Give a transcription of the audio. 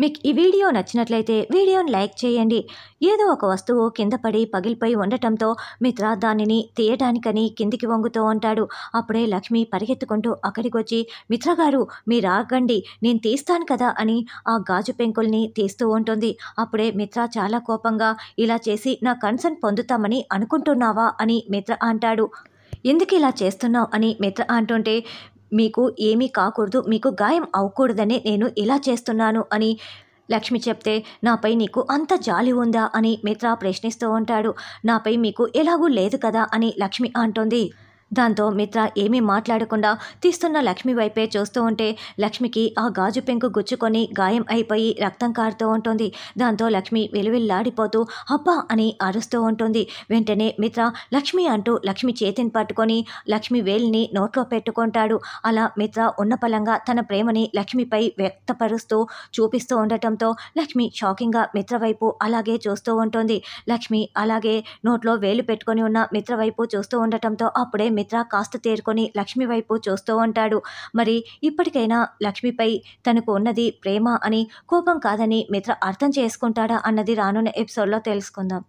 మీకు ఈ వీడియో నచ్చినట్లయితే వీడియోని లైక్ చేయండి ఏదో ఒక వస్తువు కింద పడి పగిలిపోయి ఉండటంతో మిత్ర దానిని తీయడానికని కిందికి వంగుతూ ఉంటాడు అప్పుడే లక్ష్మి పరిగెత్తుకుంటూ అక్కడికి వచ్చి మిత్రగారు మీరు ఆగండి నేను తీస్తాను కదా అని ఆ గాజు పెంకుల్ని తీస్తూ ఉంటుంది అప్పుడే మిత్ర చాలా కోపంగా ఇలా చేసి నా కన్సర్న్ పొందుతామని అనుకుంటున్నావా అని మిత్ర అంటాడు ఎందుకు ఇలా చేస్తున్నావు అని మిత్ర అంటుంటే మీకు ఏమీ కాకూడదు మీకు గాయం అవ్వకూడదనే నేను ఇలా చేస్తున్నాను అని లక్ష్మి చెప్తే నాపై నీకు అంత జాలి ఉందా అని మిత్ర ప్రశ్నిస్తూ ఉంటాడు నాపై మీకు ఎలాగూ లేదు కదా అని లక్ష్మి అంటుంది దాంతో మిత్ర ఏమీ మాట్లాడకుండా తీస్తున్న లక్ష్మి వైపే చూస్తూ ఉంటే లక్ష్మికి ఆ గాజు పెంకు గుచ్చుకొని గాయం అయిపోయి రక్తం కారుతూ ఉంటుంది దాంతో లక్ష్మి వెలువెల్లాడిపోతూ అబ్బా అని అరుస్తూ ఉంటుంది వెంటనే మిత్ర లక్ష్మి అంటూ లక్ష్మి చేతిని పట్టుకొని లక్ష్మి వేలిని నోట్లో పెట్టుకుంటాడు అలా మిత్ర ఉన్నపలంగా తన ప్రేమని లక్ష్మిపై వ్యక్తపరుస్తూ చూపిస్తూ ఉండటంతో లక్ష్మి షాకింగ్గా మిత్ర వైపు అలాగే చూస్తూ ఉంటుంది లక్ష్మి అలాగే నోట్లో వేలు పెట్టుకొని ఉన్న మిత్ర వైపు చూస్తూ ఉండటంతో అప్పుడే మిత్ర కాస్త తేరుకొని లక్ష్మి వైపు చూస్తూ ఉంటాడు మరి ఇప్పటికైనా లక్ష్మిపై తనకు ఉన్నది ప్రేమ అని కోపం కాదని మిత్ర అర్థం చేసుకుంటాడా అన్నది రానున్న ఎపిసోడ్లో తెలుసుకుందాం